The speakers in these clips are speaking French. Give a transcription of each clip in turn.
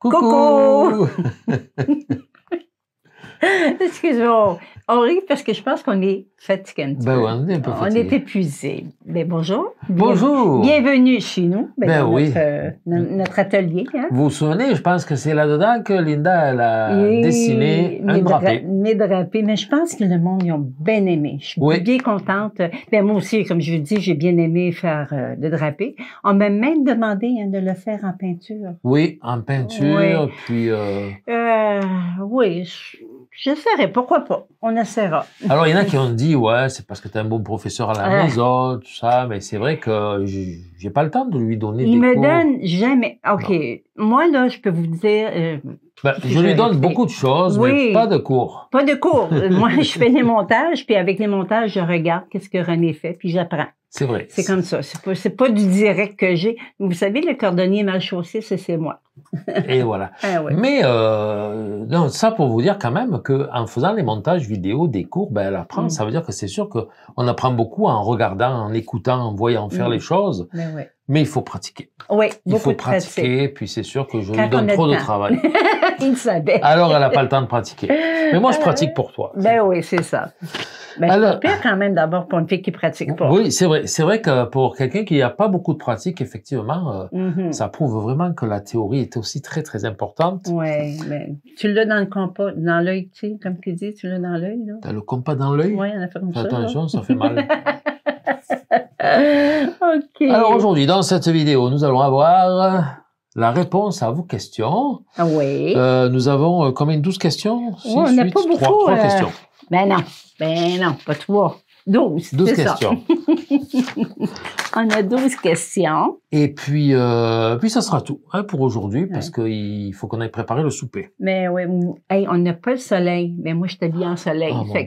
꾸꾸. Excuse-moi, on rit parce que je pense qu'on est fatigué ben on est un On est épuisé. Mais ben, bonjour. Bonjour. bienvenue chez nous, ben, ben dans oui. notre, euh, notre, atelier. Hein. Vous vous souvenez, je pense que c'est là-dedans que Linda a dessiné mes un drapé. Mes drapés, mais je pense que le monde, ils ont bien aimé. Je suis bien contente. Ben, moi aussi, comme je vous dis, j'ai bien aimé faire euh, le drapé. On m'a même demandé hein, de le faire en peinture. Oui, en peinture, euh, oui. puis... oui, je ferai. pourquoi pas On essaiera. Alors, il y en a qui ont dit, ouais, c'est parce que tu es un bon professeur à la maison, tout ça, mais c'est vrai que j'ai pas le temps de lui donner des cours. Il me donne jamais. Ah, OK, moi, là, je peux vous dire. Euh, ben, je, lui donne beaucoup de choses, mais pas de cours. Pas de cours. moi, je fais les montages, puis avec les montages, je regarde qu'est-ce que René fait, puis j'apprends. C'est vrai. C'est comme ça. C'est pas, pas du direct que j'ai. Vous savez, le cordonnier mal chaussé, c'est, moi. Et voilà. Ah Mais euh, ça pour vous dire quand même qu'en faisant les montages vidéo des cours, elle ben, apprend. Mm. Ça veut dire que c'est sûr qu'on apprend beaucoup en regardant, en écoutant, en voyant faire mm. les choses. Ben Mais, il faut pratiquer. Oui, il faut pratiquer. Puis c'est sûr que je lui donne trop de travail. il savait. Alors elle n'a pas le temps de pratiquer. Mais moi, je euh, pratique pour toi. Ben oui, c'est ça. Mais ben, c'est pire quand même d'abord pour une fille qui pratique pas. Oui, c'est vrai c'est vrai que pour quelqu'un qui n'a pas beaucoup de pratique, effectivement, euh, mhm. ça prouve vraiment que la théorie est aussi très, très importante. Oui, mais ben, tu l'as dans le compas, dans l'œil, tu sais, comme tu dis, tu l'as dans l'œil. Là. as le compas dans l'œil? Oui, on a fait comme ça. Attention, ça, fait mal. OK. Alors aujourd'hui, dans cette vidéo, nous allons avoir euh, la réponse à vos questions. Ah oui. Euh, nous avons combien combien 12 questions oui, oh, on n'a pas beaucoup. 3, questions. Ben non, ben non, pas trois. 12, questions. on a 12 questions. Et puis, euh, puis ça sera tout hein, pour aujourd'hui, parce qu'il faut qu'on aille préparer le souper. Mais oui, on n'a pas le soleil, mais moi, je t'habille en soleil. Oh, fait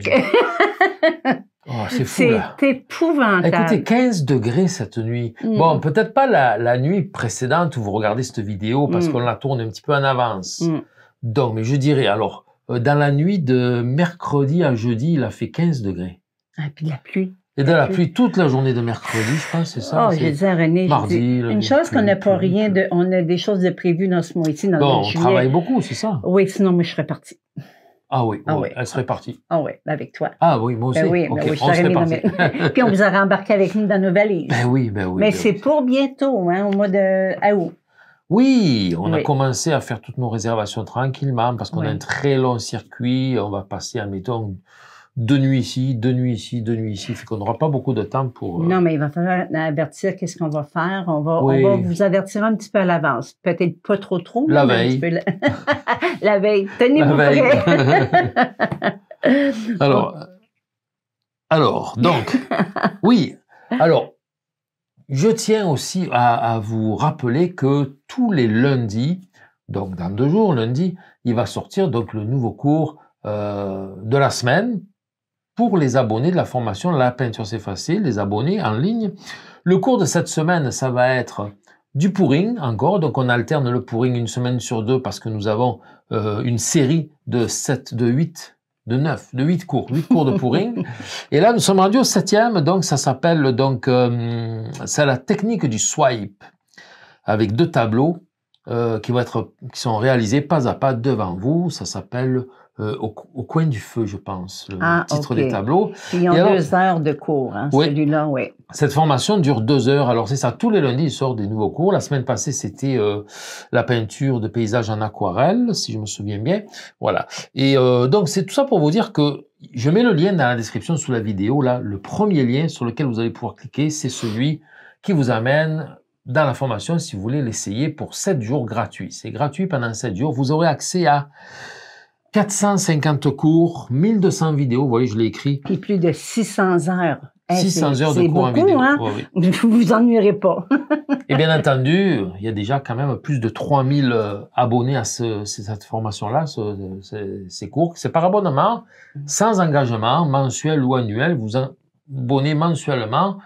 oh, c'est fou, C'est épouvantable. Écoutez, 15 degrés cette nuit. Mm. Bon, peut-être pas la, nuit précédente où vous regardez cette vidéo, parce mm. qu'on la tourne un petit peu en avance. Mm. Donc, mais je dirais, alors, euh, dans la nuit de mercredi à jeudi, il a fait 15 degrés et ah, de la pluie. Et de la pluie toute la journée de mercredi, je pense, c'est ça? Oh, je dis René, mardi, dis, une chose qu'on n'a pas rien de, on a des choses de prévues dans ce mois-ci, dans bon, on travaille beaucoup, c'est ça? Oui, sinon, moi, je serais partie. Ah oui, ah elle serait partie. Ah oui, ben, avec toi. Ah oui, moi ben aussi. Ben oui, je serais serait parti. Puis on vous a embarqué avec nous dans nos valises. Ben oui, ben oui. Mais ben c'est pour bientôt, hein, au mois de août. Oui, on a commencé à faire toutes nos réservations tranquillement parce qu'on a un très long circuit. On va passer, admettons, deux nuits ici, deux nuits ici, deux nuits ici. Fait qu'on n'aura pas beaucoup de temps pour. Euh, non, mais il va falloir avertir qu'est-ce qu'on va faire. On va, on va vous avertir un petit peu à l'avance. Peut-être pas trop trop. La veille. la... veille. Tenez-vous prêts. alors, alors, donc, oui. Alors, je tiens aussi à, vous rappeler que tous les lundis, donc dans deux jours, lundi, il va sortir donc le nouveau cours euh, de la semaine pour les abonnés de la formation La peinture c'est facile, les abonnés en ligne. Le cours de cette semaine, ça va être du pouring encore, donc on alterne le pouring une semaine sur deux parce que nous avons euh, une série de 7, de 8, de 9, de 8 cours, 8 cours de pouring. Et là, nous sommes rendus au septième, donc ça s'appelle, donc, euh, c'est la technique du swipe avec deux tableaux euh, qui, vont être, qui sont réalisés pas à pas devant vous. Ça s'appelle euh, au, coin du feu, je pense, le ah, titre des tableaux. Il y et deux heures de cours, hein, celui-là, oui. Cette formation dure deux heures. Alors c'est ça, tous les lundis, ils sortent des nouveaux cours. La semaine passée, c'était euh, la peinture de paysages en aquarelle, si je me souviens bien. Voilà. Et euh, donc c'est tout ça pour vous dire que je mets le lien dans la description sous la vidéo. Là, le premier lien sur lequel vous allez pouvoir cliquer, c'est celui qui vous amène dans la formation si vous voulez l'essayer pour sept jours gratuits. C'est gratuit pendant 7 jours. Vous aurez accès à 450 cours, 1200 vidéos, vous voyez, je l'ai écrit. Et plus de 600 heures. 600 heures de cours en vidéo. Hein? Vous vous ennuierez pas. Et bien entendu, il y a déjà quand même plus de 3000 euh, abonnés à cette formation-là, ces cours. C'est par abonnement, sans engagement, mensuel ou annuel. Vous abonnez mensuellement.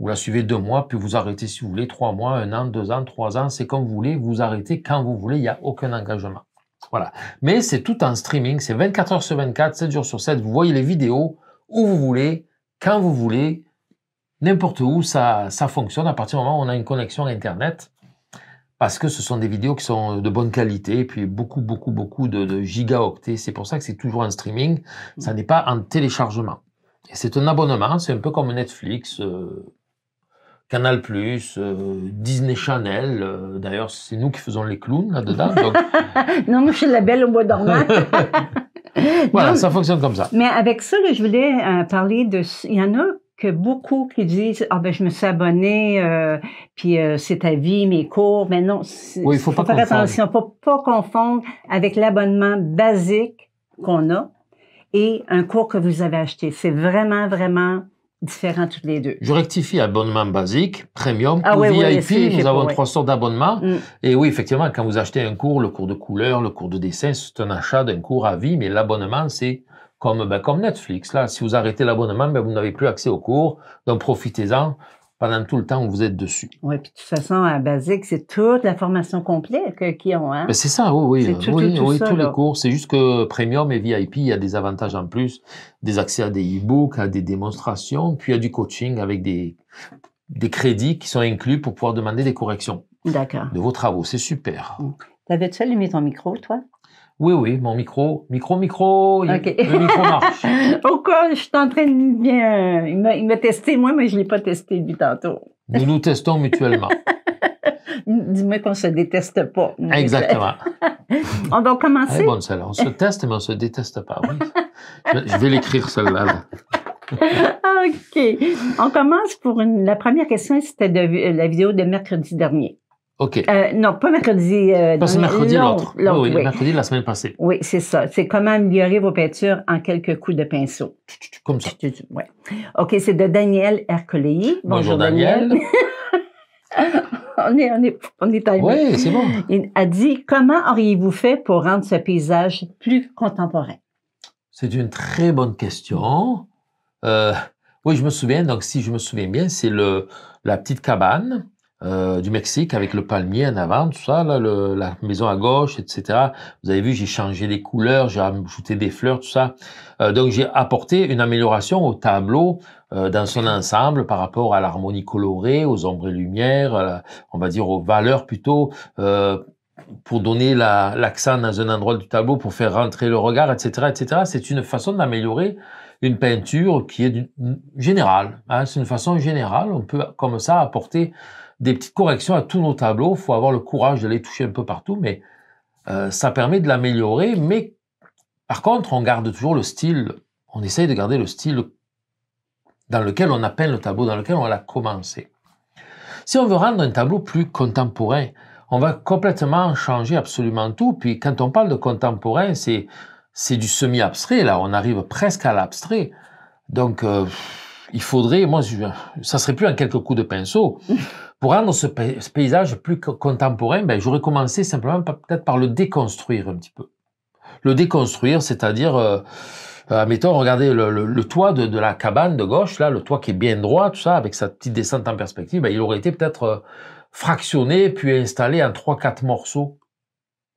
Vous la suivez deux mois, puis vous arrêtez si vous voulez, trois mois, un an, deux ans, trois ans, c'est comme vous voulez, vous arrêtez quand vous voulez, il n'y a aucun engagement. Voilà. Mais c'est tout en streaming, c'est 24 heures sur 24, 7 jours sur 7. Vous voyez les vidéos où vous voulez, quand vous voulez, n'importe où, ça, ça fonctionne à partir du moment où on a une connexion à Internet. Parce que ce sont des vidéos qui sont de bonne qualité, et puis beaucoup, beaucoup, beaucoup de, gigaoctets. C'est pour ça que c'est toujours en streaming, ça mm. n'est pas en téléchargement. c'est un abonnement, c'est un peu comme Netflix, euh, Canal+, euh, Disney Channel. Euh, d'ailleurs, c'est nous qui faisons les clowns là-dedans. non, mais je suis la belle au bois dormant. voilà, ça fonctionne comme ça. Mais avec ça, je voulais euh, parler de... Il y en a que beaucoup qui disent ah ben je me suis abonné puis c'est ta vie mes cours mais non il ne faut, pas faire confondre. attention faut pas confondre avec l'abonnement basique qu'on a et un cours que vous avez acheté c'est vraiment vraiment différents tous les deux. Je rectifie abonnement basique, premium ah VIP. nous avons trois sortes d'abonnements. Mm. Et oui, effectivement, quand vous achetez un cours, le cours de couleur, le cours de dessin, c'est un achat d'un cours à vie, mais l'abonnement, c'est comme, ben, comme Netflix. Là, si vous arrêtez l'abonnement, ben, vous n'avez plus accès au cours. Donc, profitez-en pendant tout le temps où vous êtes dessus. Oui, puis de toute façon, à Basique, c'est toute la formation complète qu'ils ont. Hein? Ben, c'est ça, oui, oui. oui, tous les cours. C'est juste que Premium et VIP, il y a des avantages en plus, des accès à des e-books, à des démonstrations, puis il y a du coaching avec des, des crédits qui sont inclus pour pouvoir demander des corrections. D'accord. De vos travaux, c'est super. Mmh. T'avais-tu allumé ton micro, toi? Oui, oui, mon micro, micro, micro, le micro marche. Pourquoi je suis en train de bien, euh, il m'a testé moi, mais je l'ai pas testé lui tantôt. Nous nous testons mutuellement. Dis-moi qu'on se déteste pas. Exactement. on va commencer. bonne celle-là. On se teste, mais on se déteste pas. je vais l'écrire celle-là. OK. On commence pour la première question, c'était de euh, la vidéo de mercredi dernier. OK. Euh, non, pas mercredi. Euh, c'est mercredi l'autre. Oui, mercredi de la semaine passée. Oui, c'est ça. C'est comment améliorer vos peintures en quelques coups de pinceau. Comme ça. Oui. OK, c'est de Daniel Hercolei. Bonjour, Daniel. on est, on est, Oui, c'est bon. Il a dit Comment auriez-vous fait pour rendre ce paysage plus contemporain C'est une très bonne question. Euh, oui, je me souviens. Donc, si je me souviens bien, c'est le la petite cabane euh, du Mexique avec le palmier en avant, tout ça, là, la maison à gauche, etc. Vous avez vu, j'ai changé les couleurs, j'ai ajouté des fleurs, tout ça. Euh, donc j'ai apporté une amélioration au tableau euh, dans son ensemble par rapport à l'harmonie colorée, aux ombres et lumières, on va dire aux valeurs plutôt. pour donner l'accent dans un endroit du tableau, pour faire rentrer le regard, etc., etc. C'est une façon d'améliorer une peinture qui est générale. Hein. C'est une façon générale. On peut comme ça apporter des petites corrections à tous nos tableaux. Il faut avoir le courage d'aller toucher un peu partout, mais euh, ça permet de l'améliorer. Mais par contre, on garde toujours le style, on essaye de garder le style dans lequel on a peint le tableau, dans lequel on l'a commencé. Si on veut rendre un tableau plus contemporain, on va complètement changer absolument tout. Puis quand on parle de contemporain, c'est, c'est du semi-abstrait. Là, on arrive presque à l'abstrait. Donc, euh, il faudrait, moi, ça serait plus en quelques coups de pinceau. Pour rendre ce, paysage plus contemporain, ben, j'aurais commencé simplement peut-être par le déconstruire un petit peu. Le déconstruire, c'est-à-dire, euh, euh mettons, regardez le, toit de, la cabane de gauche, là, le toit qui est bien droit, tout ça, avec sa petite descente en perspective, ben, il aurait été peut-être euh, fractionné, puis installé en trois, quatre morceaux.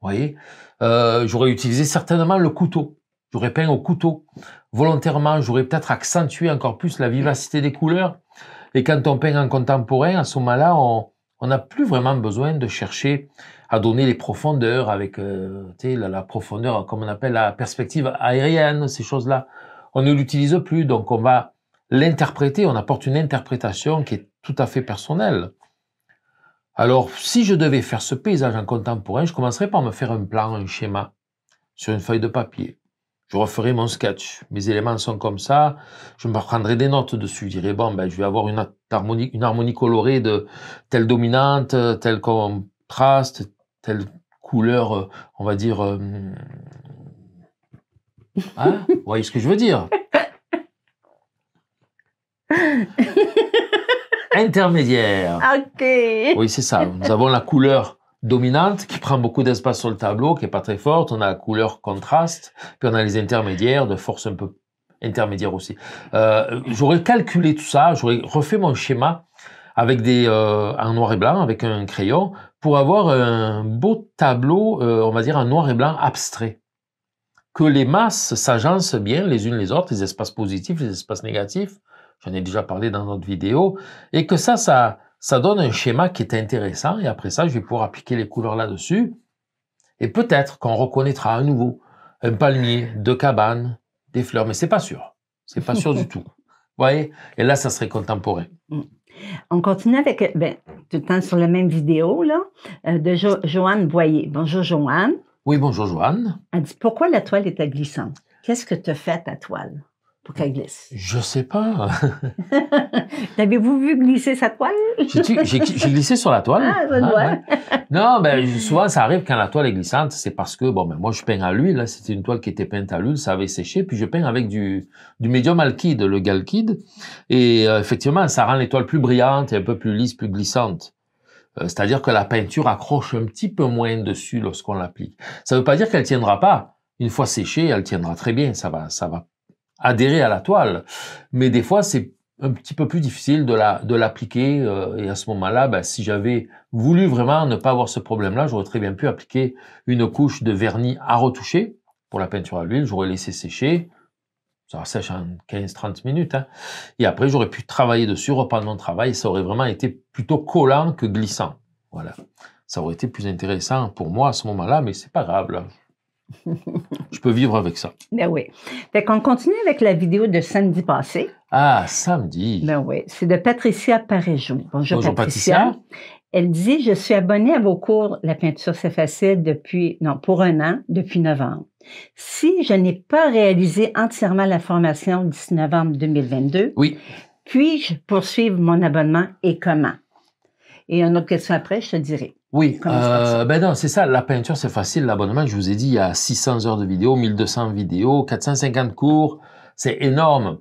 Vous voyez euh, J'aurais utilisé certainement le couteau. J'aurais peint au couteau volontairement, j'aurais peut-être accentué encore plus la vivacité des couleurs. Et quand on peint en contemporain, à ce moment-là, on n'a plus vraiment besoin de chercher à donner les profondeurs avec euh, la, la, profondeur, comme on appelle la perspective aérienne, ces choses-là. On ne l'utilise plus, donc on va l'interpréter, on apporte une interprétation qui est tout à fait personnelle. Alors, si je devais faire ce paysage en contemporain, je commencerais par me faire un plan, un schéma sur une feuille de papier je referai mon sketch. Mes éléments sont comme ça. Je me prendrai des notes dessus. Je dirai, bon, ben, je vais avoir une harmonie, colorée de telle dominante, tel contraste, telle couleur, on va dire. Euh, hein? Vous voyez ce que je veux dire Intermédiaire. Ok. Oui, c'est ça. Nous avons la couleur dominante qui prend beaucoup d'espace sur le tableau, qui est pas très forte. On a la couleur contraste, puis on a les intermédiaires de force un peu intermédiaire aussi. Euh, j'aurais calculé tout ça, j'aurais refait mon schéma avec des euh, en noir et blanc avec un crayon pour avoir un beau tableau, euh, on va dire en noir et blanc abstrait. Que les masses s'agencent bien les unes les autres, les espaces positifs, les espaces négatifs. J'en ai déjà parlé dans notre vidéo et que ça, ça ça donne un schéma qui est intéressant et après ça, je vais pouvoir appliquer les couleurs là-dessus. Et peut-être qu'on reconnaîtra à nouveau un palmier, deux cabanes, des fleurs, mais c'est pas sûr. C'est pas sûr du tout. Vous voyez Et là, ça serait contemporain. Mm. On continue avec, ben, tout le temps sur la même vidéo, là, euh, de Joanne Boyer. Bonjour, Joanne. Oui, bonjour, Joanne. Elle dit Pourquoi la toile est-elle glissante Qu'est-ce que tu fais fait ta toile qu'elle glisse Je sais pas. L'avez-vous vu glisser sa toile? J'ai glissé sur la toile. Ah, ah, non, mais ben, souvent, ça arrive quand la toile est glissante, c'est parce que, bon, ben, moi, je peins à l'huile. Là, c'était une toile qui était peinte à l'huile, ça avait séché. Puis je peins avec du, médium alkyde, le galkyde. Et euh, effectivement, ça rend les toiles plus brillantes et un peu plus lisses, plus glissantes. Euh, c'est-à-dire que la peinture accroche un petit peu moins dessus lorsqu'on l'applique. Ça ne veut pas dire qu'elle tiendra pas. Une fois séchée, elle tiendra très bien. Ça va, ça va adhérer à la toile. Mais des fois, c'est un petit peu plus difficile de de l'appliquer euh, et à ce moment-là ben, si j'avais voulu vraiment ne pas avoir ce problème-là j'aurais très bien pu appliquer une couche de vernis à retoucher pour la peinture à l'huile j'aurais laissé sécher ça sèche en 15-30 minutes hein. et après j'aurais pu travailler dessus reprendre mon travail ça aurait vraiment été plutôt collant que glissant voilà ça aurait été plus intéressant pour moi à ce moment-là mais c'est pas grave je peux vivre avec ça. Ben oui. Fait qu'on continue avec la vidéo de samedi passé. Ah, samedi. Ben oui. C'est de Patricia Parejou. Bonjour, Patricia. Elle dit Je suis abonnée à vos cours La peinture, c'est facile depuis, non, pour un an, depuis novembre. Si je n'ai pas réalisé entièrement la formation d'ici novembre 2022, oui. puis-je poursuivre mon abonnement et comment? Et une autre question après, je te dirai. Oui, euh, ben non, c'est ça. La peinture, c'est facile. L'abonnement, je vous ai dit, il y a 600 heures de vidéo, 1200 vidéos, 450 cours. C'est énorme.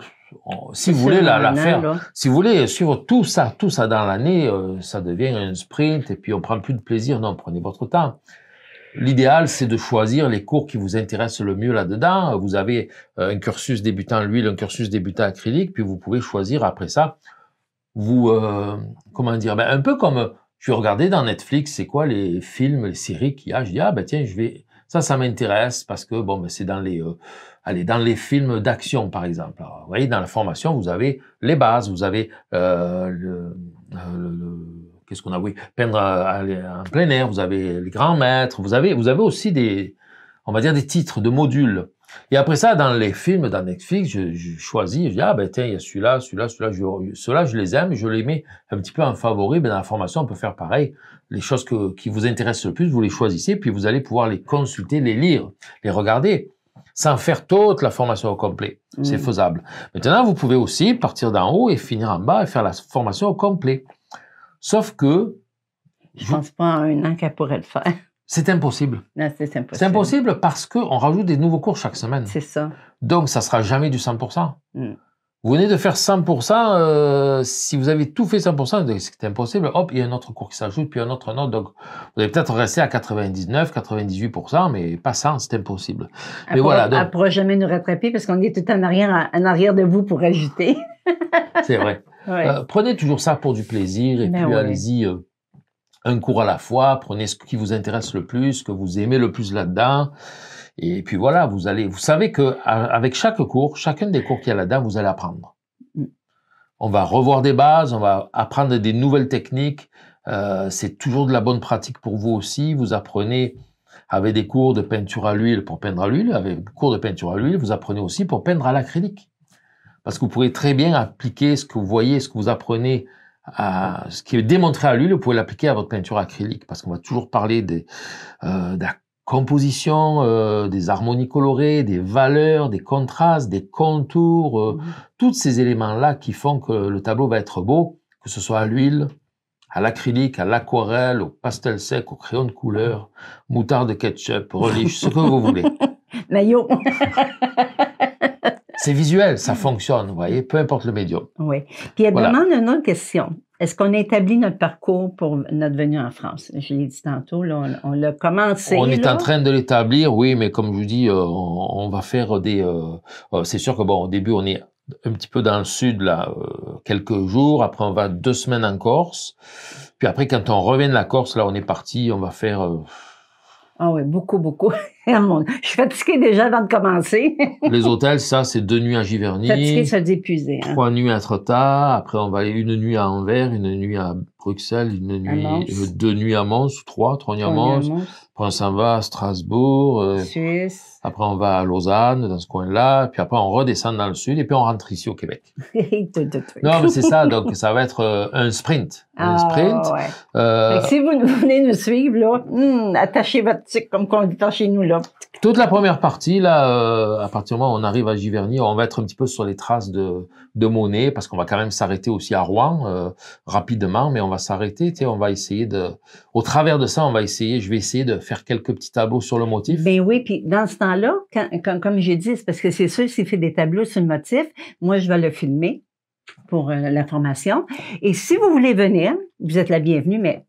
Si vous voulez la, faire, hein. si vous voulez suivre tout ça, tout ça dans l'année, euh, ça devient un sprint et puis on prend plus de plaisir. Non, prenez votre temps. L'idéal, c'est de choisir les cours qui vous intéressent le mieux là-dedans. Vous avez euh, un cursus débutant l'huile, un cursus débutant acrylique, puis vous pouvez choisir après ça. Vous, euh, comment dire, ben un peu comme je vais regarder dans Netflix, c'est quoi les films, les séries qu'il y a. Je dis, ah ben tiens, je vais. Ça, ça m'intéresse parce que bon, ben, c'est dans les, euh, allez, dans les films d'action par exemple. vous voyez, dans la formation, vous avez les bases, vous avez euh, euh, qu'est-ce qu'on a oui peindre en plein air vous avez les grands maîtres vous avez vous avez aussi des on va dire des titres de modules et après ça, dans les films, dans Netflix, je, choisis, je dis, ah ben tiens, il y a celui-là, celui-là, celui-là, je, ceux-là, je les aime, je les mets un petit peu en favori, mais dans la formation, on peut faire pareil. Les choses que, qui vous intéressent le plus, vous les choisissez, puis vous allez pouvoir les consulter, les lire, les regarder, sans faire toute la formation au complet. Mmh. C'est faisable. Maintenant, vous pouvez aussi partir d'en haut et finir en bas et faire la formation au complet. Sauf que... Je pense pas à un an qu'elle pourrait le faire. C'est impossible. C'est impossible. impossible parce qu'on rajoute des nouveaux cours chaque semaine. C'est ça. Donc, ça sera jamais du 100%. Mm. Vous venez de faire 100%, euh, si vous avez tout fait 100%, c'est impossible. Hop, il y a un autre cours qui s'ajoute, puis un autre, un autre. Donc, vous allez peut-être rester à 99, 98%, mais pas 100, c'est impossible. mais voilà. Donc, on ne pourra jamais nous rattraper parce qu'on est tout en arrière, en arrière de vous pour ajouter. c'est vrai. Euh, prenez toujours ça pour du plaisir et ben puis allez-y euh, un cours à la fois, prenez ce qui vous intéresse le plus, ce que vous aimez le plus là-dedans. Et puis voilà, vous allez, vous savez que avec chaque cours, chacun des cours qu'il y a là-dedans, vous allez apprendre. Mm. On va revoir des bases, on va apprendre des nouvelles techniques. Euh, c'est toujours de la bonne pratique pour vous aussi. Vous apprenez avec des cours de peinture à l'huile pour peindre à l'huile, avec des cours de peinture à l'huile, vous apprenez aussi pour peindre à l'acrylique. Parce que vous pourrez très bien appliquer ce que vous voyez, ce que vous apprenez ce qui est démontré à l'huile, vous pouvez l'appliquer à votre peinture acrylique, parce qu'on va toujours parler des, euh, de la composition, euh, des harmonies colorées, des valeurs, des contrastes, des contours, euh, mhm. tous ces éléments-là qui font que le tableau va être beau, que ce soit à l'huile, à l'acrylique, à l'aquarelle, au pastel sec, au crayon de couleur, mhm. moutarde, ketchup, relish, ce que vous voulez. Maillot C'est visuel, ça fonctionne, vous voyez, peu importe le médium. Oui. Puis elle demande une autre question. Est-ce qu'on a établi notre parcours pour notre venue en France? Je l'ai dit tantôt, là, on, l'a commencé. On est en train de l'établir, oui, mais comme je vous dis, euh, on, va faire des... Euh, euh, c'est sûr que, bon, au début, on est un petit peu dans le sud, là, quelques jours. Après, on va deux semaines en Corse. Puis après, quand on revient de la Corse, là, on est parti, on va faire... Ah oui, beaucoup, beaucoup. Ah, Je suis fatiguée déjà avant de commencer. les hôtels, ça, c'est deux nuits à Giverny. Fatiguée, ça Hein. Trois nuits à Trotta. Après, on va aller une nuit à Anvers, une nuit à Bruxelles, une nuit, euh, deux nuits à Mons, trois, trois nuits à Mons. Après, on s'en va à Strasbourg. Euh, Suisse. Après, on va à Lausanne, dans ce coin-là. Puis après, on redescend dans le sud et puis on rentre ici au Québec. non, mais c'est ça. Donc, ça va être euh, un sprint. un ah, sprint. si vous venez nous suivre, là, hmm, attachez votre tic comme qu'on dit chez nous, là. Toute la première partie, là, euh, à partir du moment où on arrive à Giverny, on va être un petit peu sur les traces de, Monet, parce qu'on va quand même s'arrêter aussi à Rouen, euh, rapidement, mais on va s'arrêter, tu on va essayer de... Au travers de ça, on va essayer, je vais essayer de faire quelques petits tableaux sur le motif. Ben oui, puis dans ce temps-là, comme j'ai dit, c'est parce que c'est sûr, s'il fait des tableaux sur le motif, moi, je vais le filmer pour l'information euh, la formation. Et si vous voulez venir, vous êtes la bienvenue, mais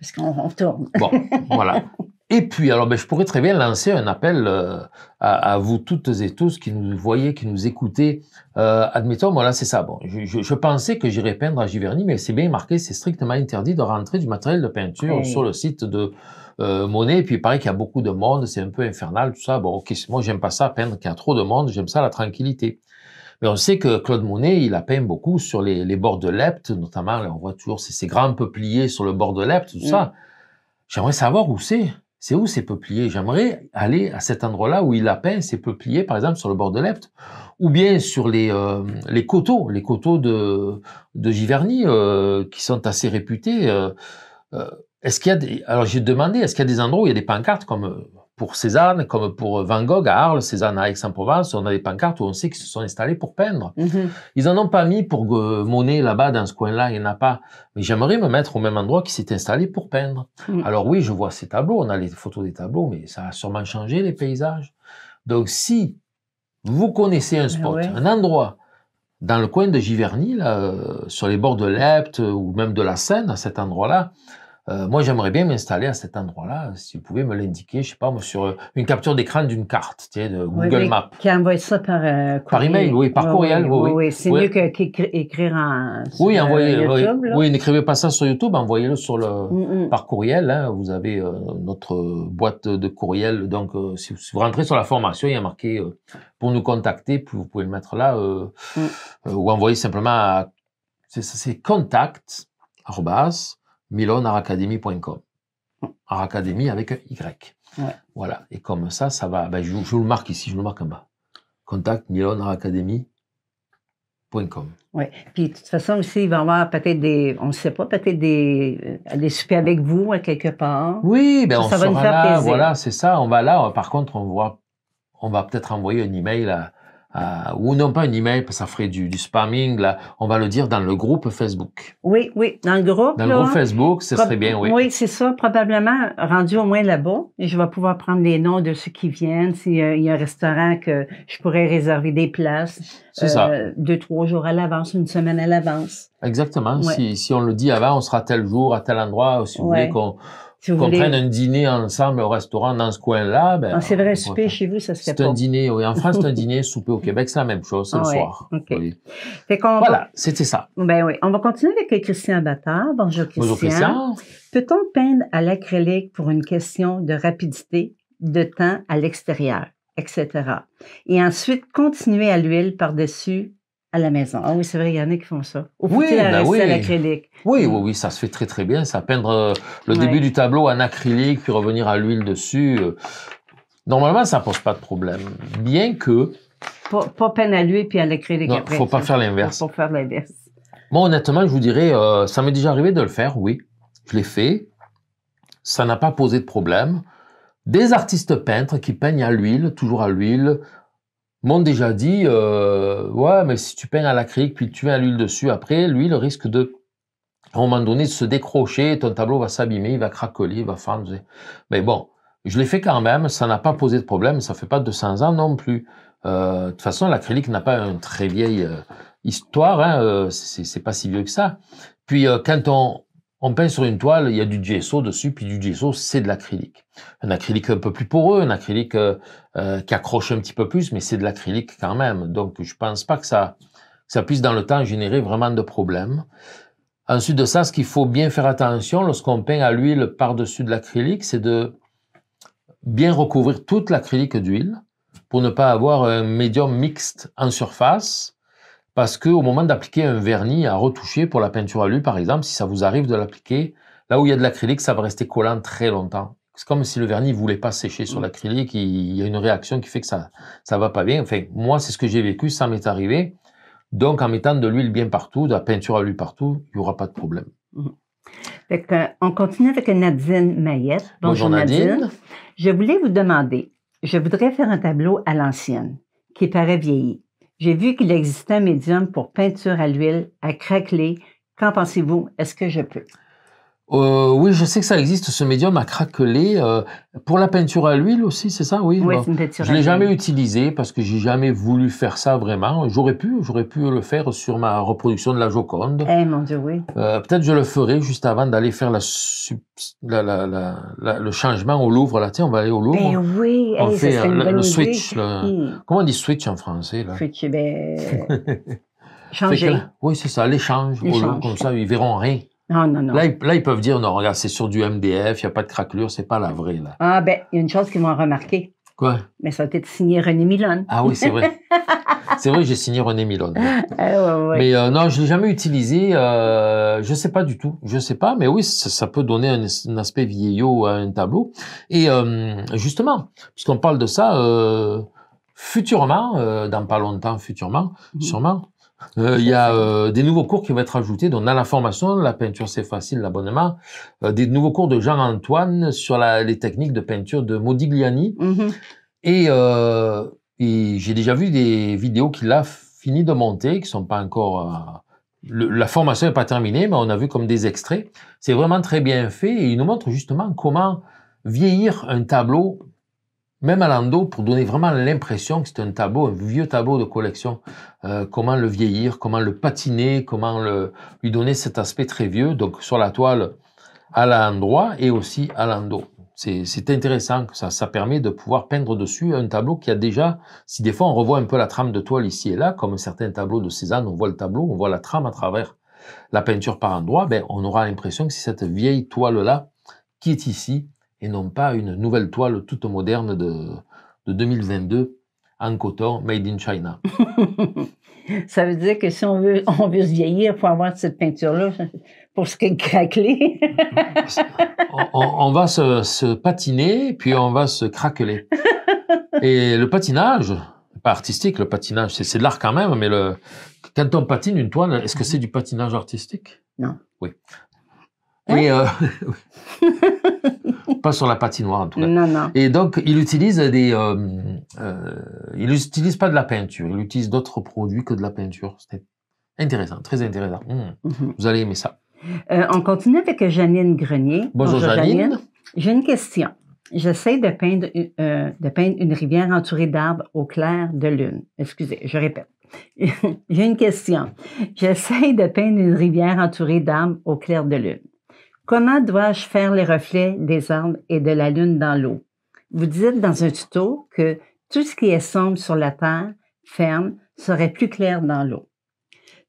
parce qu'on tourne. Bon, voilà. Et puis, alors, ben, je pourrais très bien lancer un appel euh, à, vous toutes et tous qui nous voyez, qui nous écoutez. Euh, admettons, voilà, c'est ça. Bon, je, pensais que j'irais peindre à Giverny, mais c'est bien marqué, c'est strictement interdit de rentrer du matériel de peinture sur le site de euh, Monet. Et puis, paraît qu'il y a beaucoup de monde, c'est un peu infernal, tout ça. Bon, ok, moi, j'aime pas ça, peindre qu'il y a trop de monde, j'aime ça, la tranquillité. Mais on sait que Claude Monet, il a peint beaucoup sur les, bords de l'Ept, notamment, on voit toujours ces, grands peupliers sur le bord de l'Ept, tout ça. J'aimerais savoir où c'est c'est où ces peupliers J'aimerais aller à cet endroit-là où il a peint ces peupliers, par exemple sur le bord de l'Eft, ou bien sur les, euh, les coteaux, les coteaux de, de Giverny, euh, qui sont assez réputés. Euh, est-ce qu'il y a Alors j'ai demandé, est-ce qu'il y a des endroits où il y a des pancartes comme pour Cézanne, comme pour Van Gogh à Arles, Cézanne à Aix-en-Provence, on a des pancartes où on sait qu'ils se sont installés pour peindre. Mhm. Ils en ont pas mis pour euh, Monet là-bas, dans ce coin-là, il n'y en a pas. Mais j'aimerais me mettre au même endroit qu'ils s'étaient installés pour peindre. Mm. Alors oui, je vois ces tableaux, on a les photos des tableaux, mais ça a sûrement changé les paysages. Donc si vous connaissez un eh spot, un endroit, dans le coin de Giverny, là, euh, sur les bords de l'Epte ou même de la Seine, à cet endroit-là, euh, moi j'aimerais bien m'installer à cet endroit-là, euh, si vous pouvez me l'indiquer, je sais pas, sur euh, une capture d'écran d'une carte, tu sais, de Google Maps. Qui envoie ça par courriel. Par email, oui, par courriel, oui. oui, oui. C'est mieux qu'écrire en sur oui, envoyez, Oui, n'écrivez pas ça sur YouTube, envoyez-le sur le mm, mm. par courriel. Hein. vous avez notre boîte de courriel, donc si, vous, rentrez sur la formation, il y a marqué pour nous contacter, puis vous pouvez le mettre là, mm. ou envoyer simplement à c'est contact milonaracademy.com. Aracademy avec un Y. Voilà. Et comme ça, ça va. Ben, je, vous le marque ici, je vous le marque en bas. Contact milonaracademy.com. Oui. Puis, de toute façon, aussi, il va y avoir peut-être des. On ne sait pas, peut-être des. Euh, aller souper avec vous, à quelque part. Oui, ben ça, on sera faire Voilà, c'est ça. On va là. Par contre, on, voit, on va peut-être envoyer un email à euh, ou non pas une email, parce que ça ferait du, du, spamming, là, on va le dire dans le groupe Facebook. Oui, oui, dans le groupe. Dans le groupe Facebook, ce serait bien, oui. Oui, c'est ça, probablement rendu au moins là-bas. Je vais pouvoir prendre les noms de ceux qui viennent, s'il y a un restaurant que je pourrais réserver des places. Euh, deux, trois jours à l'avance, une semaine à l'avance. Exactement. Si, si on le dit avant, on sera tel jour, à tel endroit, si vous voulez qu'on si qu'on prenne un dîner ensemble au restaurant dans ce coin-là. Ben, ah, c'est vrai, souper chez vous, ça se fait C'est un dîner, oui. En France, c'est un dîner, souper au Québec, c'est la même chose, c'est le soir. voilà, c'était ça. Ben oui, on va continuer avec Christian Battard. Bonjour Christian. Bonjour Christian. Peut-on peindre à l'acrylique pour une question de rapidité, de temps à l'extérieur, etc. Et ensuite continuer à l'huile par-dessus à la maison. Ah oui, c'est vrai, il y en a qui font ça. oui, ben à oui. Mm. Oui, oui, ça se fait très très bien. Ça peindre euh, le début du tableau en acrylique, puis revenir à l'huile dessus. Euh. Normalement, ça pose pas de problème. Bien que. Pas, peine à l'huile puis à l'acrylique non, après. Faut pas faire l'inverse. Faut pas faire l'inverse. Moi, honnêtement, je vous dirais, euh, ça m'est déjà arrivé de le faire, oui. Je l'ai fait. Ça n'a pas posé de problème. Des artistes peintres qui peignent à l'huile, toujours à l'huile, m'ont déjà dit euh, Ouais, mais si tu peins à l'acrylique puis tu mets à l'huile dessus, après, l'huile risque de, à un moment donné, de se décrocher, ton tableau va s'abîmer, il va craqueler, il va fendre. Mais bon, je l'ai fait quand même, ça n'a pas posé de problème, ça fait pas 200 ans non plus. Euh, de toute façon, l'acrylique n'a pas une très vieille euh, histoire, hein, c'est pas si vieux que ça. Puis quand on, on peint sur une toile, il y a du gesso dessus, puis du gesso, c'est de l'acrylique. Un acrylique un peu plus poreux, un acrylique euh, euh, qui accroche un petit peu plus, mais c'est de l'acrylique quand même. Donc, je pense pas que ça, ça puisse dans le temps générer vraiment de problèmes. Ensuite de ça, ce qu'il faut bien faire attention lorsqu'on peint à l'huile par-dessus de l'acrylique, c'est de bien recouvrir toute l'acrylique d'huile pour ne pas avoir un médium mixte en surface parce que au moment d'appliquer un vernis à retoucher pour la peinture à l'huile, par exemple, si ça vous arrive de l'appliquer, là où il y a de l'acrylique, ça va rester collant très longtemps. C'est comme si le vernis voulait pas sécher sur mmh. l'acrylique, il y a une réaction qui fait que ça ça va pas bien. Enfin, moi, c'est ce que j'ai vécu, ça m'est arrivé. Donc, en mettant de l'huile bien partout, de la peinture à l'huile partout, il n'y aura pas de problème. Mmh. Euh, on continue avec Nadine Mayette. Bonjour, Nadine. Je voulais vous demander, je voudrais faire un tableau à l'ancienne qui paraît vieilli. J'ai vu qu'il existait un médium pour peinture à l'huile, à craquelé. Qu'en pensez-vous? Est-ce que je peux? Euh, oui, je sais que ça existe, ce médium à craquelé. Euh, pour la peinture à l'huile aussi, c'est ça Oui, bah, une peinture je ne l'ai jamais utilisé parce que j'ai jamais voulu faire ça vraiment. J'aurais pu, j'aurais pu le faire sur ma reproduction de la Joconde. Eh mon Dieu, oui. Euh, peut-être je le ferai juste avant d'aller faire la, le changement au Louvre. Là, tiens, on va aller au Louvre. Ben oui, eh, on fait le, switch. Le... Comment on dit switch en français là Switch, eh ben... changer. oui, c'est ça, l'échange. Comme ça, ils verront rien. Ah, non, non, Là, ils, peuvent dire, non, regarde, c'est sur du MDF, il n'y a pas de craquelure, c'est pas la vraie, Ah, ben, il y a une chose qu'ils m'ont remarqué. Quoi? Mais ça a été signé René Milon. Ah oui, c'est vrai. c'est vrai, j'ai signé René Milon. Eh mais euh, non, je ne l'ai jamais utilisé. Euh, je ne sais pas du tout. Je ne sais pas. Mais oui, ça, peut donner un, aspect vieillot à un tableau. Et euh, justement, puisqu'on parle de ça, futurement, dans pas longtemps, futurement, mhm. sûrement, euh, il y a euh, des nouveaux cours qui vont être ajoutés, dans la formation, la peinture c'est facile, l'abonnement, euh, des nouveaux cours de Jean-Antoine sur les techniques de peinture de Modigliani. Mm-hmm. Et, j'ai déjà vu des vidéos qu'il a fini de monter, qui sont pas encore... la formation n'est pas terminée, mais on a vu comme des extraits. C'est vraiment très bien fait et il nous montre justement comment vieillir un tableau même à l'endos pour donner vraiment l'impression que c'est un tableau, un vieux tableau de collection. Euh, comment le vieillir, comment le patiner, comment le, lui donner cet aspect très vieux. Donc sur la toile, à l'endroit et aussi à l'endos. C'est intéressant, ça, ça permet de pouvoir peindre dessus un tableau qui a déjà, si des fois on revoit un peu la trame de toile ici et là, comme certains tableaux de Cézanne, on voit le tableau, on voit la trame à travers la peinture par endroit, ben, on aura l'impression que c'est cette vieille toile-là qui est ici et non pas une nouvelle toile toute moderne de, 2022 en coton made in China. Ça veut dire que si on veut, on veut se vieillir, il faut avoir cette peinture-là pour se craqueler. on, on, va se, patiner, puis on va se craqueler. Et le patinage, pas artistique, le patinage, c'est de l'art quand même, mais le, quand on patine une toile, est-ce que c'est du patinage artistique? Non. Oui. Oui, euh, pas sur la patinoire en tout cas. Non, non. Et donc il utilise des, euh, euh, il n'utilise pas de la peinture, il utilise d'autres produits que de la peinture. c'est intéressant, très intéressant. Hmm. Mhm. Vous allez aimer ça. on continue avec Janine Grenier. Bonjour, Janine. J'ai une question. J'essaie de peindre, de peindre une rivière entourée d'arbres au clair de lune. Excusez, je répète. J'ai une question. J'essaie de peindre une rivière entourée d'arbres au clair de lune. Comment dois-je faire les reflets des arbres et de la lune dans l'eau? Vous dites dans un tuto que tout ce qui est sombre sur la terre, ferme, serait plus clair dans l'eau.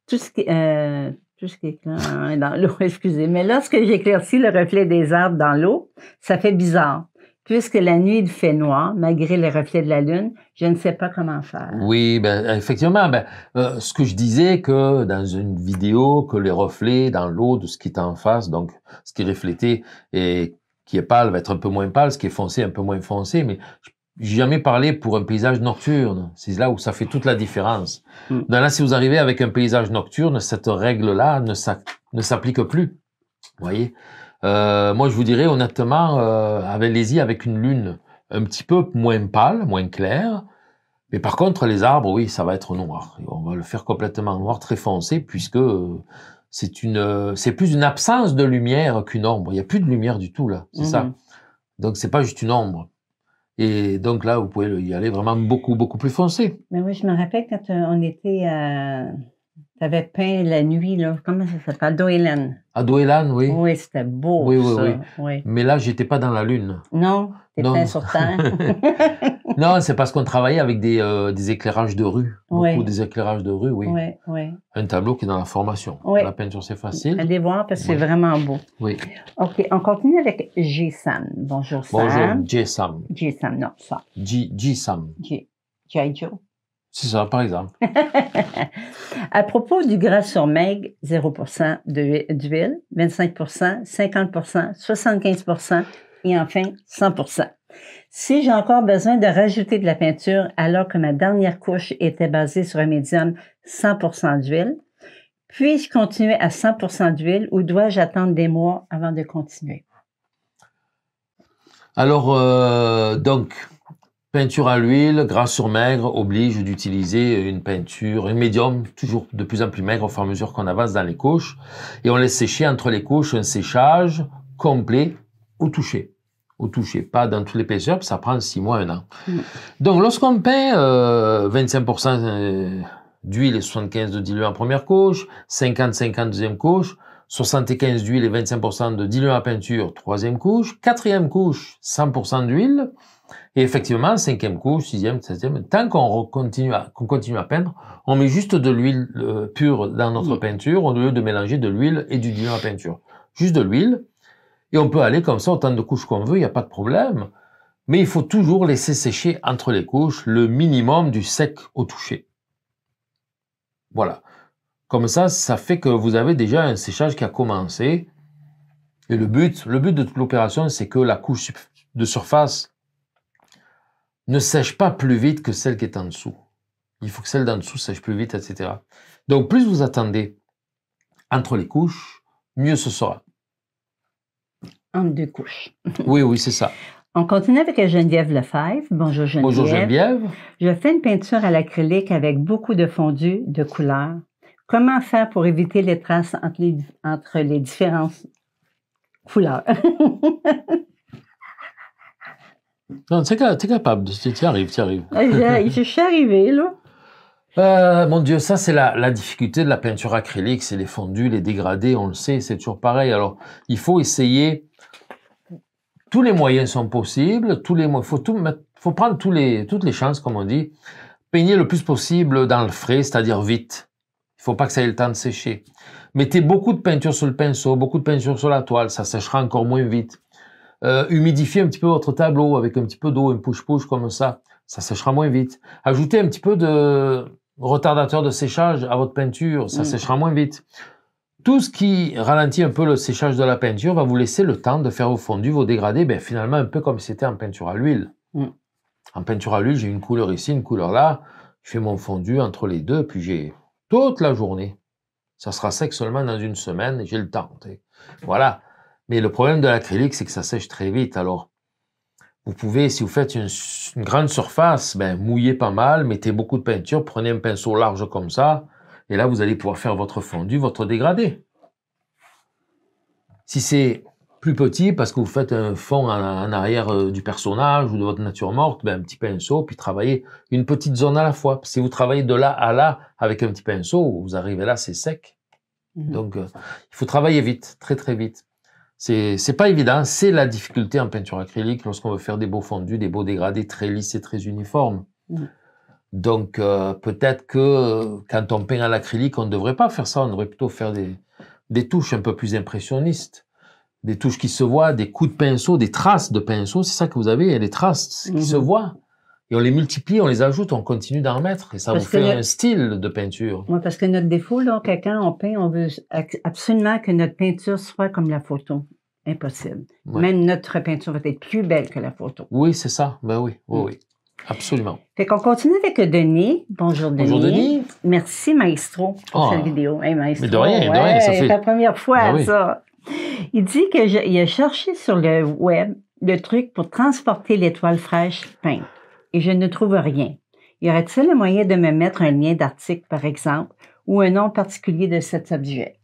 Tout ce qui, euh, tout ce qui est clair dans l'eau, excusez. Mais lorsque j'éclaircis le reflet des arbres dans l'eau, ça fait bizarre. Puisque la nuit, il fait noir, malgré les reflets de la lune, je ne sais pas comment faire. Oui, ben, effectivement, ben, euh, ce que je disais que dans une vidéo, que les reflets dans l'eau de ce qui est en face, donc ce qui est reflété et qui est pâle va être un peu moins pâle, ce qui est foncé un peu moins foncé, mais j'ai jamais parlé pour un paysage nocturne. C'est là où ça fait toute la différence. Hmm. Donc là, si vous arrivez avec un paysage nocturne, cette règle-là ne s'applique plus. Vous voyez? Euh, moi, je vous dirais honnêtement, euh, allez-y avec une lune un petit peu moins pâle, moins claire. Mais par contre, les arbres, oui, ça va être noir. on va le faire complètement noir, très foncé, puisque euh, c'est une, euh, c'est plus une absence de lumière qu'une ombre. Il n'y a plus de lumière du tout là, c'est ça. Mhm. Donc c'est pas juste une ombre. Et donc là, vous pouvez y aller vraiment beaucoup, beaucoup plus foncé. Mais oui, je me rappelle quand on était à tu avais peint la nuit, là. Comment ça s'appelle? Doylan. À oui. Oui, c'était beau. Oui, oui, oui, Mais là, j'étais pas dans la lune. Non, t'étais sur terre. non, c'est parce qu'on travaillait avec des, euh, des, éclairages de rue. Beaucoup des éclairages de rue, oui. Oui, oui. Un tableau qui est dans la formation. Oui. La peinture, c'est facile. Allez voir parce que c'est vraiment beau. Oui. OK, on continue avec J. Sam. Bonjour, Sam. Bonjour, J. Sam. J. Sam, non, ça. J. Sam. J. J. C'est ça, par exemple. à propos du gras sur maigre, 0 d'huile, 25 50 75 et enfin 100 si j'ai encore besoin de rajouter de la peinture alors que ma dernière couche était basée sur un médium 100% d'huile, puis-je continuer à 100% d'huile ou dois-je attendre des mois avant de continuer? Alors, euh, donc, Peinture à l'huile, gras sur maigre, oblige d'utiliser une peinture, un médium toujours de plus en plus maigre au fur et à mesure qu'on avance dans les couches. Et on laisse sécher entre les couches un séchage complet au toucher. Au toucher, pas dans toute l'épaisseur ça prend 6 mois, un an. Donc lorsqu'on peint 25% euh, euh, d'huile et 75 de diluant en première couche, 50-50 deuxième couche, 75 d'huile et 25% de diluant à peinture, troisième couche, quatrième couche, 100% d'huile, et effectivement, cinquième coup, sixième, septième, tant qu'on continue, à, continue à peindre, on met juste de l'huile euh, pure dans notre mm. peinture au lieu de mélanger de l'huile et du diluant à peinture. Juste de l'huile. Et on peut aller comme ça autant de couches qu'on veut, il n'y a pas de problème. Mais il faut toujours laisser sécher entre les couches le minimum du sec au toucher. Voilà. Comme ça, ça fait que vous avez déjà un séchage qui a commencé. Et le but, le but de toute l'opération, c'est que la couche de surface ne sèche pas plus vite que celle qui est en dessous. Il faut que celle d'en dessous sèche plus vite, etc. Donc plus vous attendez entre les couches, mieux ce sera. Entre deux couches. oui, oui, c'est ça. On continue avec Geneviève Lefebvre. Bonjour Geneviève. Bonjour Geneviève. Je fais une peinture à l'acrylique avec beaucoup de fondu de couleurs. Comment faire pour éviter les traces entre entre les différentes couleurs? Non, t'es capable, t'y arrives, t'y arrives. Je suis arrivé, là. Euh, mon Dieu, ça c'est la, difficulté de la peinture acrylique, c'est les fondus, les dégradés, on le sait, c'est toujours pareil. Alors, il faut essayer. Tous les moyens sont possibles, tous les faut tout, faut prendre toutes les chances, comme on dit. Peigner le plus possible dans le frais, c'est-à-dire vite. Il ne faut pas que ça ait le temps de sécher. Mettez beaucoup de peinture sur le pinceau, beaucoup de peinture sur la toile, ça séchera encore moins vite. Euh, humidifier humidifiez un petit peu votre tableau avec un petit peu d'eau, une push-push comme ça. Ça séchera moins vite. Ajoutez un petit peu de retardateur de séchage à votre peinture. Ça mm. séchera moins vite. Tout ce qui ralentit un peu le séchage de la peinture va vous laisser le temps de faire vos fondus, vos dégradés, ben finalement un peu comme c'était en peinture à l'huile. Mm. En peinture à l'huile, j'ai une couleur ici, une couleur là. Je fais mon fondu entre les deux, puis j'ai toute la journée. Ça sera sec seulement dans une semaine, j'ai le temps. Voilà. Mais le problème de l'acrylique, c'est que ça sèche très vite. Alors, vous pouvez, si vous faites une, grande surface, ben, mouiller pas mal, mettez beaucoup de peinture, prenez un pinceau large comme ça, et là, vous allez pouvoir faire votre fondu, votre dégradé. Si c'est plus petit, parce que vous faites un fond en, arrière euh, du personnage ou de votre nature morte, ben un petit pinceau, puis travaillez une petite zone à la fois. Si vous travaillez de là à là avec un petit pinceau, vous arrivez là, c'est sec. Mmh Donc, euh, il faut travailler vite, très très vite. C'est pas évident, c'est la difficulté en peinture acrylique lorsqu'on veut faire des beaux fondus, des beaux dégradés très lisses et très uniformes. Mm. Donc euh, peut-être que quand on peint à l'acrylique, on ne devrait pas faire ça, on devrait plutôt faire des, des touches un peu plus impressionnistes, des touches qui se voient, des coups de pinceau, des traces de pinceau, c'est ça que vous avez, hein, les des traces qui se mhm. voient et on les multiplie, on les ajoute, on continue d'en remettre. Et ça vous fait un style de peinture. Oui, parce que notre défaut, là, quelqu'un, on peint, on veut absolument que notre peinture soit comme la photo. Impossible. Même notre peinture va être plus belle que la photo. Oui, c'est ça. Ben oui, oui, mm. oui. Absolument. Fait qu'on continue avec Denis. Bonjour Denis. Bonjour Denis. Merci Maestro pour ah. cette vidéo. Mais de rien, de rien. C'est la première fois, ben ça. Il dit qu'il a cherché sur le web le truc pour transporter l'étoile fraîche peinte et je ne trouve rien. Y aurait-il un moyen de me mettre un lien d'article, par exemple, ou un nom particulier de cet objet?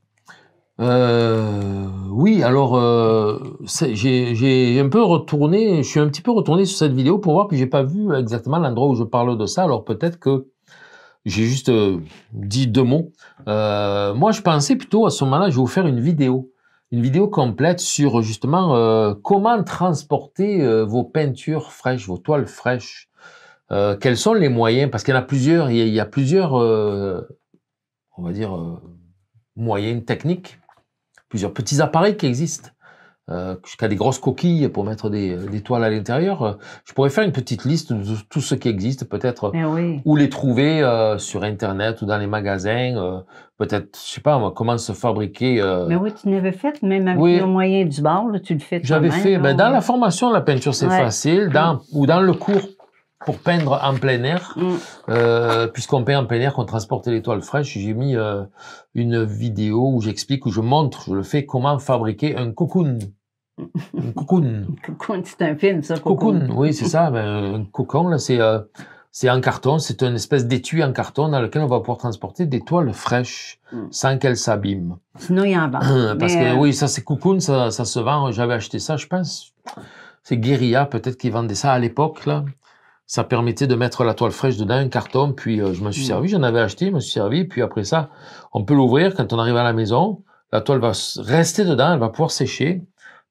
Euh, oui, alors euh, j'ai un peu retourné, je suis un petit peu retourné sur cette vidéo pour voir, que j'ai pas vu exactement l'endroit où je parle de ça, alors peut-être que j'ai juste euh, dit deux mots. moi, je pensais plutôt à ce moment-là, je vais vous faire une vidéo, une vidéo complète sur justement comment transporter vos peintures fraîches, vos toiles fraîches euh, quels sont les moyens Parce qu'il y en a plusieurs, il y a, plusieurs, euh, on va dire, euh, moyens techniques, plusieurs petits appareils qui existent, jusqu'à des grosses coquilles pour mettre des, toiles à l'intérieur. Je pourrais faire une petite liste de tout ce qui existe, peut-être, eh ou les trouver sur Internet ou dans les magasins, peut-être, je sais pas, comment se fabriquer. Mais oui, tu l'avais fait, même avec le moyen du bord, tu le fais. J'avais fait, ben, dans la formation, la peinture, c'est facile, dans, ou dans le cours pour peindre en plein air, mm. euh, puisqu'on peint en plein air, qu'on transporte les toiles fraîches, j'ai mis euh, une vidéo où j'explique, où je montre, je le fais, comment fabriquer un cocoon. Un cocoon. c'est un film, ça. Cocoon, oui, c'est ça. Ben, un cocon, là, euh, c'est en carton, c'est une espèce d'étui en carton dans lequel on va pouvoir transporter des toiles fraîches mm. sans qu'elles s'abîment. Sinon, il y en a. Parce que oui, ça, c'est cocoon, ça, ça se vend. J'avais acheté ça, je pense c'est Guérilla peut-être qui vendait ça à l'époque là ça permettait de mettre la toile fraîche dedans, un carton, puis euh, je me suis mm. servi, j'en avais acheté, je m'en suis servi, puis après ça, on peut l'ouvrir quand on arrive à la maison, la toile va rester dedans, elle va pouvoir sécher,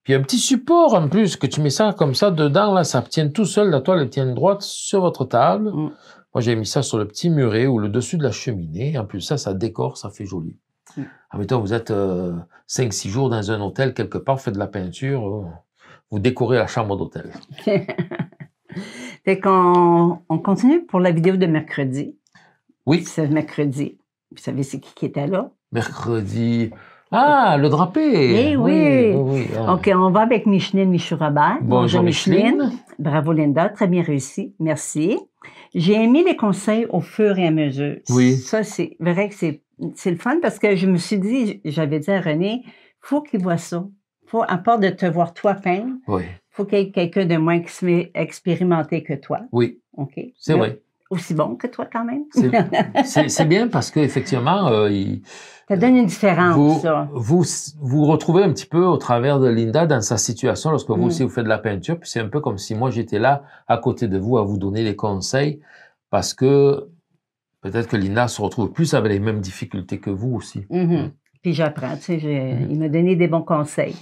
puis un petit support en plus, que tu mets ça comme ça dedans, là, ça tient tout seul, la toile elle tient droite sur votre table. Mm. Moi j'avais mis ça sur le petit muret ou le dessus de la cheminée, en plus ça, ça décore, ça fait joli. En mm. ah, vous êtes 5-6 euh, jours dans un hôtel quelque part, faites de la peinture, euh, vous décorez la chambre d'hôtel. Fait qu'on on continue pour la vidéo de mercredi. Oui. C'est mercredi. Vous savez, c'est qui qui était là? Mercredi. Ah, le drapé! Eh oui! oui, ah. OK, on va avec Micheline Michou-Robert. Bonjour, Micheline. Bravo Linda, très bien réussi. Merci. J'ai aimé les conseils au fur et à mesure. Oui. Ça, c'est vrai que c'est, le fun parce que je me suis dit, j'avais dit à René, faut qu'il voit ça. Faut, à part de te voir toi peindre, oui faut qu'il y ait quelqu'un de moins expérimenté que toi. Oui. OK. C'est vrai. Aussi bon que toi, quand même. C'est bien parce qu'effectivement, euh, Ça donne une différence. Vous, vous, vous retrouvez un petit peu au travers de Linda dans sa situation lorsque vous mm. aussi vous faites de la peinture. c'est un peu comme si moi j'étais là à côté de vous à vous donner les conseils parce que peut-être que Linda se retrouve plus avec les mêmes difficultés que vous aussi. Mm-hmm. Mm. Puis j'apprends, tu sais, il m'a donné des bons conseils.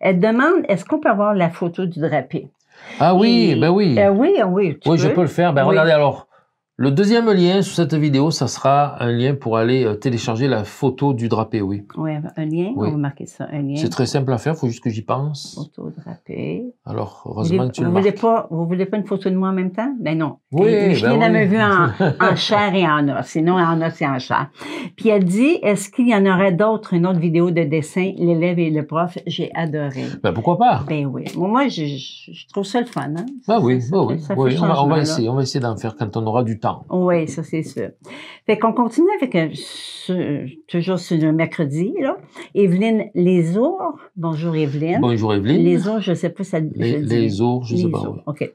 Elle demande, est-ce qu'on peut avoir la photo du drapé? Ah oui, ben oui. Euh, oui, oui. Tu oui, je peux le faire. Ben regardez alors. Le deuxième lien sous cette vidéo, ça sera un lien pour aller euh, télécharger la photo du drapé, oui. Oui, un lien, vous marquez ça, un lien. C'est très simple à faire, il faut juste que j'y pense. Photo drapé. Alors, heureusement que tu vous le voulez marques. Pas, vous voulez pas une photo de moi en même temps? Ben non. Oui, Je l'ai ben oui. vu en, chair et en os, sinon en os et en chair. Puis elle dit, est-ce qu'il y en aurait d'autres, une autre vidéo de dessin, l'élève et le prof? J'ai adoré. Ben pourquoi pas? Ben oui. Moi, je, je trouve ça le fun. Ben hein. oui, ben oui. Ça, ben oui. On, va, essayer, on va essayer d'en faire quand on aura du temps oui, ça, c'est sûr. Fait qu'on continue avec, un, euh, toujours sur le mercredi, là. Evelyne Lesour. Bonjour, Evelyne. Bonjour, Evelyne. Lesour, je ne sais pas ça. Les, je ne sais pas. OK.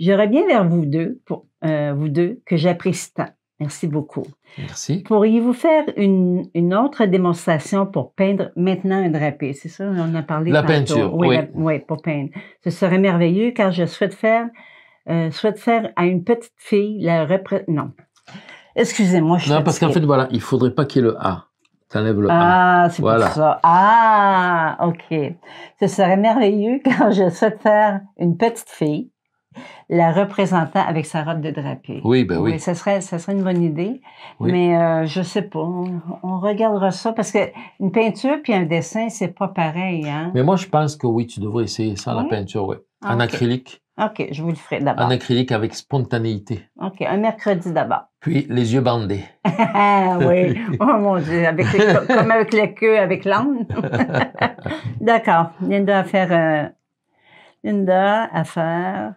Je bien vers vous deux, pour, euh, vous deux, que j'apprécie tant. Merci beaucoup. Merci. Pourriez-vous faire une, une, autre démonstration pour peindre maintenant un drapé? C'est ça, on a parlé. La peinture. Oui, oui, pour peindre. Ce serait merveilleux car je souhaite faire euh, souhaite faire à une petite fille la représentant Non. Excusez-moi, je Non, parce qu'en fait, voilà, il faudrait pas qu'il y ait le A. T'enlèves le A. Ah, c'est voilà. pour ça. Ah, OK. Ce serait merveilleux quand je souhaite faire une petite fille la représentant avec sa robe de drapé. Oui, ben oui. oui ça, serait, ça serait une bonne idée. Mais je euh, je sais pas. On, regardera ça parce que une peinture puis un dessin, c'est pas pareil. Hein? Mais moi, je pense que oui, tu devrais essayer ça, la peinture, oui en ah, acrylique. OK, je vous le ferai d'abord. En acrylique avec spontanéité. OK, un mercredi d'abord. Puis les yeux bandés. ah oui, oh mon Dieu, comme avec la queue, avec l'âme. D'accord, Linda à faire, euh, Linda faire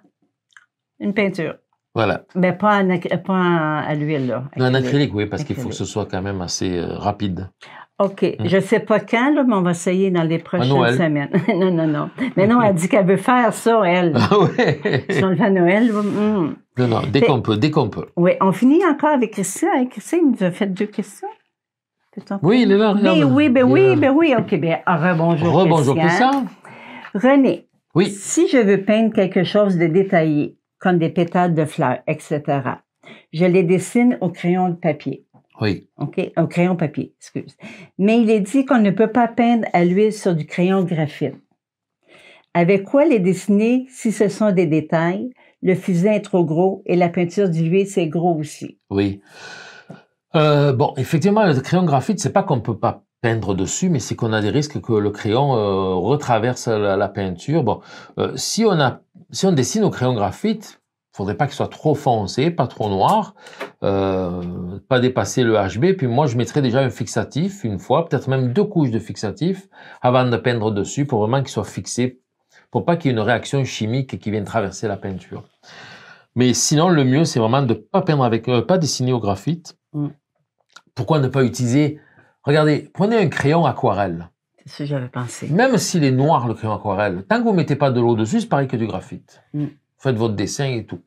une peinture. Voilà. Mais ben, pas, pas à l'huile, là. en acrylique, oui, parce qu'il faut que ce soit quand même assez euh, rapide. OK. Mm. Je ne sais pas quand, là, mais on va essayer dans les prochaines semaines. non, non, non. Mais non, elle dit qu'elle veut faire ça, elle. Ah oui? Si le fait à Noël, hmm. Non, non, dès qu'on peut, dès qu'on peut. Oui, on finit encore avec Christine. Hein, Christian, il nous fait deux questions. Oui, il est là, Mais ben oui, ben oui, ben oui. OK, bien, rebonjour. Rebonjour, Christian. René. Oui. Si je veux peindre quelque chose de détaillé, comme des pétales de fleurs, etc., je les dessine au crayon de papier. Oui. OK, un crayon papier, excuse. Mais il est dit qu'on ne peut pas peindre à l'huile sur du crayon graphite. Avec quoi les dessiner si ce sont des détails? Le fusain est trop gros et la peinture diluée c'est gros aussi. Oui. Euh, bon, effectivement, le crayon graphite, c'est pas qu'on ne peut pas peindre dessus, mais c'est qu'on a des risques que le crayon euh, retraverse la, peinture. Bon, euh, si on a, si on dessine au crayon graphite, faudrait pas qu'il soit trop foncé, pas trop noir, euh, pas dépasser le HB. Puis moi, je mettrais déjà un fixatif une fois, peut-être même deux couches de fixatif avant de peindre dessus pour vraiment qu'il soit fixé, pour pas qu'il y ait une réaction chimique qui vienne traverser la peinture. Mais sinon, le mieux, c'est vraiment de pas peindre avec, euh, pas dessiner au graphite. Mm. Pourquoi ne pas utiliser Regardez, prenez un crayon aquarelle. C'est ce que j'avais pensé. Même s'il est noir, le crayon aquarelle, tant que vous mettez pas de l'eau dessus, c'est pareil que du graphite. Mm. Faites votre dessin et tout.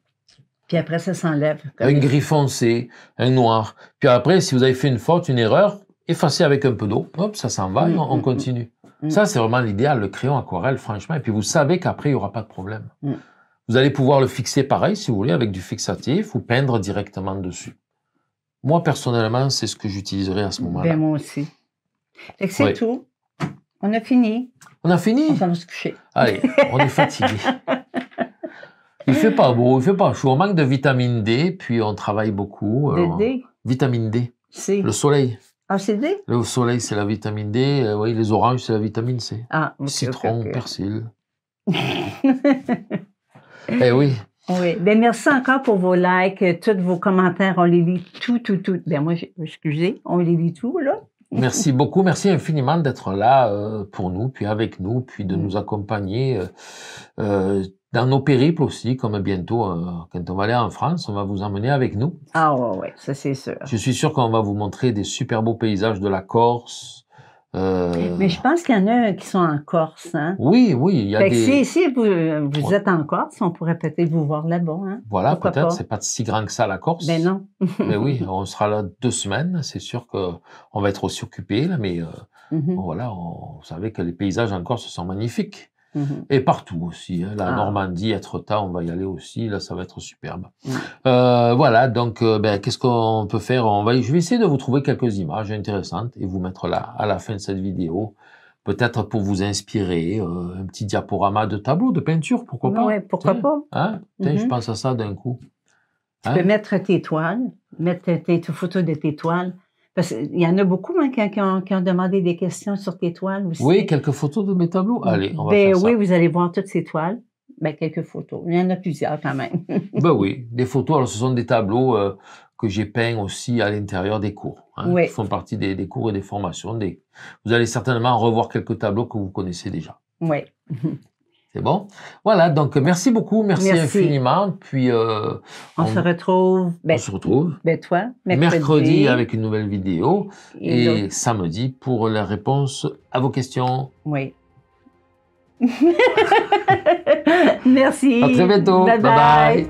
Puis après, ça s'enlève. Un gris foncé, un noir. Puis après, si vous avez fait une faute, une erreur, effacez avec un peu d'eau. Hop, ça s'en va mm, on, mm, continue. Mm, ça, c'est vraiment l'idéal, le crayon aquarelle, franchement. Et puis vous savez qu'après, il n'y aura pas de problème. Vous allez pouvoir le fixer pareil, si vous voulez, avec du fixatif ou peindre directement dessus. Moi, personnellement, c'est ce que j'utiliserai à ce moment-là. Ben, moi aussi. C'est tout. On a fini. On a fini. On va se Allez, on est fatigué. Il fait pas beau, il fait pas chaud. On manque de vitamine D, puis on travaille beaucoup. D, euh, D. Vitamine D. C. Le soleil. Ah, c'est D Le soleil, c'est la vitamine D. Euh, oui, les oranges, c'est la vitamine C. Ah, Citron, persil. eh oui. Oui. Ben, merci encore pour vos likes, tous vos commentaires. On les lit tout, tout, tout. Ben, moi, excusez, on les lit tout, là. Merci beaucoup, merci infiniment d'être là euh, pour nous, puis avec nous, puis de mm. nous accompagner euh, euh, dans nos périples aussi, comme bientôt, euh, quand on va aller en France, on va vous emmener avec nous. Ah ouais, ouais ça c'est sûr. Je suis sûr qu'on va vous montrer des super beaux paysages de la Corse, euh, mais je pense qu'il y en a qui sont en Corse. Hein. Oui, oui. y a des... si, si vous, êtes en Corse, on pourrait peut-être vous voir là-bas. Hein. Voilà, peut-être. C'est pas si grand que ça, la Corse. Mais ben non. mais oui, on sera là deux semaines. C'est sûr qu'on va être aussi occupé, mais euh, mm-hmm. voilà, on, vous savez que les paysages en Corse sont magnifiques. Mm-hmm. Et partout aussi. Hein. La ah. Normandie, être tard, on va y aller aussi. Là, ça va être superbe. Mm. Euh, voilà, donc, euh, ben, qu'est-ce qu'on peut faire on va... Je vais essayer de vous trouver quelques images intéressantes et vous mettre là, à la fin de cette vidéo. Peut-être pour vous inspirer, euh, un petit diaporama de tableau, de peinture, pourquoi pas Oui, pourquoi pas hein? Je mm-hmm. pense à ça d'un coup. Tu peux hein? mettre tes toiles, mettre tes photos de tes toiles parce qu'il y en a beaucoup hein, qui, ont, demandé des questions sur tes toiles aussi. Oui, quelques photos de mes tableaux. Mm. Allez, on va ben faire ça. Oui, vous allez voir toutes ces toiles. Ben, quelques photos. Il y en a plusieurs quand même. bah oui, des photos. Alors, ce sont des tableaux euh, que j'ai peints aussi à l'intérieur des cours, hein, font partie des, des, cours et des formations. Vous allez certainement revoir quelques tableaux que vous connaissez déjà. Oui. bon. Voilà, donc merci beaucoup, merci, infiniment. Puis euh, on, se retrouve. Ben, on se retrouve. Ben, toi, mercredi. avec une nouvelle vidéo et, samedi pour la réponse à vos questions. Oui. merci. À très bientôt. bye. bye.